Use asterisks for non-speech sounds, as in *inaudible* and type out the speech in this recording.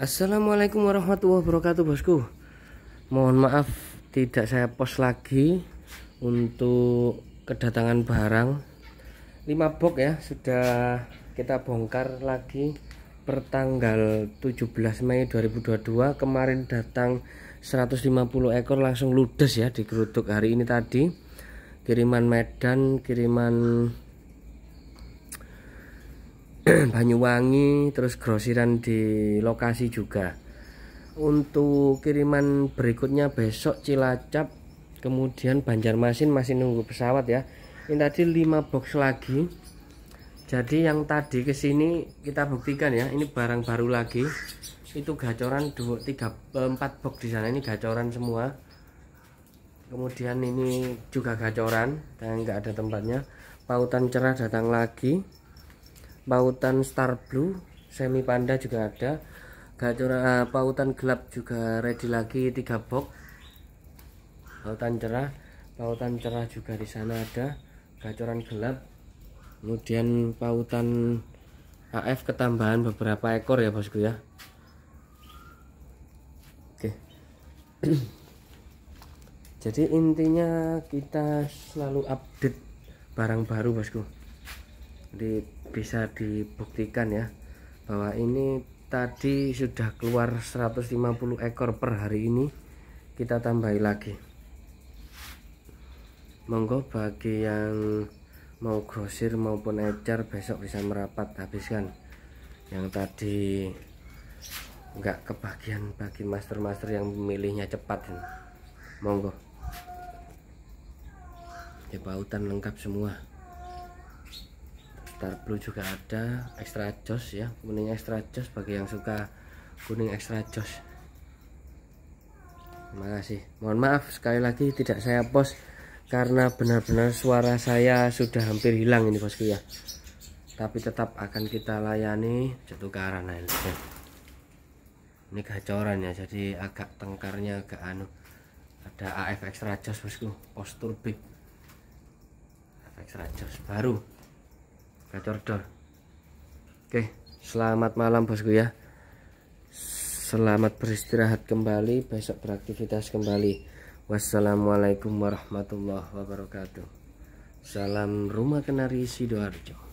Assalamualaikum warahmatullahi wabarakatuh bosku Mohon maaf tidak saya post lagi Untuk kedatangan barang 5 box ya sudah kita bongkar lagi Pertanggal 17 Mei 2022 Kemarin datang 150 ekor langsung ludes ya di geruduk hari ini tadi Kiriman Medan, kiriman *clears throat* Banyuwangi terus grosiran di lokasi juga untuk kiriman berikutnya besok Cilacap kemudian Banjarmasin masih nunggu pesawat ya ini tadi 5 box lagi jadi yang tadi ke sini kita buktikan ya ini barang baru lagi itu gacoran 2 3 4 box di sana ini gacoran semua kemudian ini juga gacoran dan enggak ada tempatnya pautan cerah datang lagi pautan star blue semi panda juga ada gacor eh, pautan gelap juga ready lagi tiga box pautan cerah pautan cerah juga di sana ada gacoran gelap kemudian pautan AF ketambahan beberapa ekor ya bosku ya oke *clears throat* jadi intinya kita selalu update barang baru bosku jadi bisa dibuktikan ya bahwa ini tadi sudah keluar 150 ekor per hari ini kita tambahi lagi monggo bagi yang mau grosir maupun ecer besok bisa merapat habiskan yang tadi nggak kebagian bagi master-master yang memilihnya cepat monggo ya bautan lengkap semua dark blue juga ada extra jos ya kuning extra jos bagi yang suka kuning extra jos terima kasih mohon maaf sekali lagi tidak saya post karena benar-benar suara saya sudah hampir hilang ini bosku ya tapi tetap akan kita layani jatuh ke arah nah ini gacoran ya jadi agak tengkarnya agak anu ada AF extra jos bosku postur big AF extra jos baru gacor dor oke selamat malam bosku ya selamat beristirahat kembali besok beraktivitas kembali wassalamualaikum warahmatullahi wabarakatuh salam rumah kenari sidoarjo